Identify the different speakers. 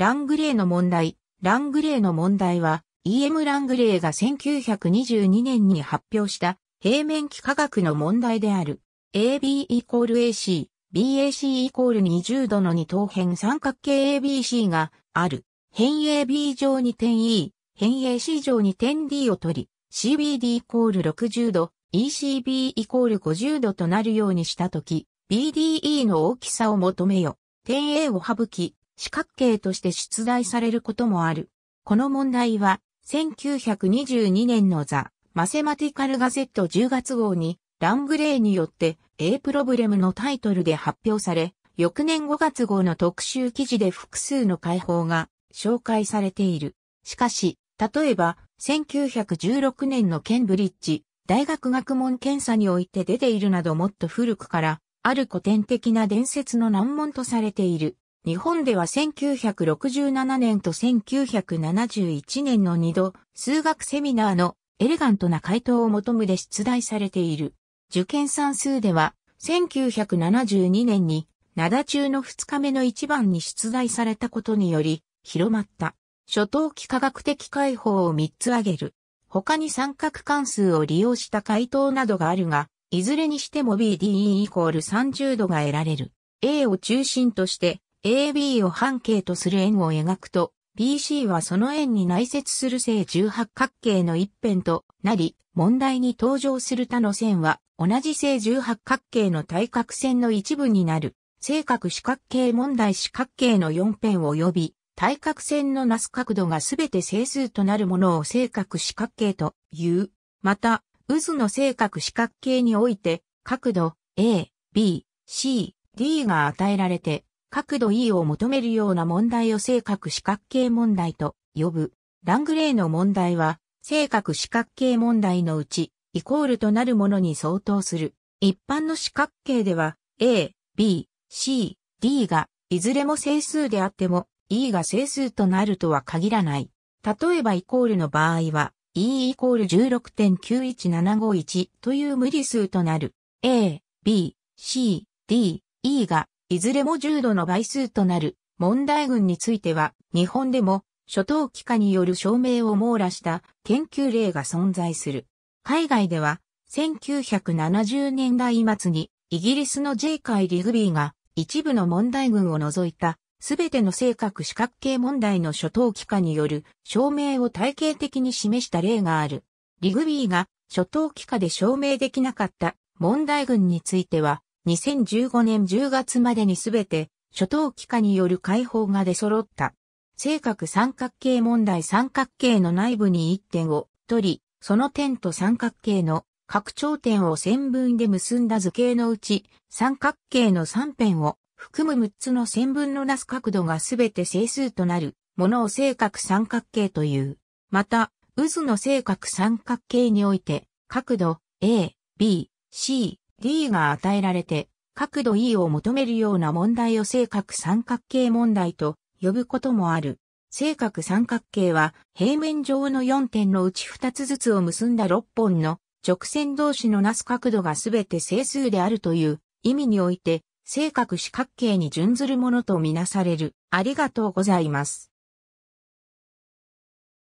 Speaker 1: ラングレーの問題。ラングレーの問題は、E.M. ラングレーが1922年に発表した平面幾何学の問題である。AB イコール AC、BAC イコール20度の二等辺三角形 ABC がある。辺 AB 上に点 E、辺 AC 上に点 D を取り、CBD イコール60度、ECB イコール50度となるようにしたとき、BDE の大きさを求めよ。点 A を省き、四角形として出題されることもある。この問題は、1922年のザ・マセマティカルガゼット10月号に、ラングレーによって A プロブレムのタイトルで発表され、翌年5月号の特集記事で複数の解放が紹介されている。しかし、例えば、1916年のケンブリッジ大学学問検査において出ているなどもっと古くから、ある古典的な伝説の難問とされている。日本では1967年と1971年の2度、数学セミナーのエレガントな回答を求むで出題されている。受験算数では、1972年に、灘中の2日目の1番に出題されたことにより、広まった。初等期科学的解放を3つ挙げる。他に三角関数を利用した回答などがあるが、いずれにしても BDE イコール30度が得られる。A を中心として AB を半径とする円を描くと、BC はその円に内接する正十八角形の一辺となり、問題に登場する他の線は、同じ正十八角形の対角線の一部になる、正角四角形問題四角形の四辺及び、対角線のなす角度がすべて整数となるものを正角四角形という。また、渦の正角四角形において、角度 A、B、C、D が与えられて、角度 E を求めるような問題を正角四角形問題と呼ぶ。ラングレーの問題は、正角四角形問題のうち、イコールとなるものに相当する。一般の四角形では、A、B、C、D が、いずれも整数であっても、E が整数となるとは限らない。例えばイコールの場合は、E イコール16.91751という無理数となる。A、B、C、D、E がいずれも重度の倍数となる問題群については、日本でも初等期下による証明を網羅した研究例が存在する。海外では、1970年代末にイギリスの J 界リグビーが一部の問題群を除いたすべての正確四角形問題の初等期間による証明を体系的に示した例がある。リグビーが初等期間で証明できなかった問題群については2015年10月までにすべて、初等期下による解放が出揃った。正確三角形問題三角形の内部に1点を取り、その点と三角形の拡張点を線分で結んだ図形のうち、三角形の3辺を含む6つの線分のなす角度がすべて整数となるものを正確三角形という。また、渦の正確三角形において、角度 A、B、C、D が与えられて、角度 E を求めるような問題を正角三角形問題と呼ぶこともある。正角三角形は平面上の4点のうち2つずつを結んだ6本の直線同士のなす角度がすべて整数であるという意味において正角四角形に準ずるものとみなされる。ありがとうございます。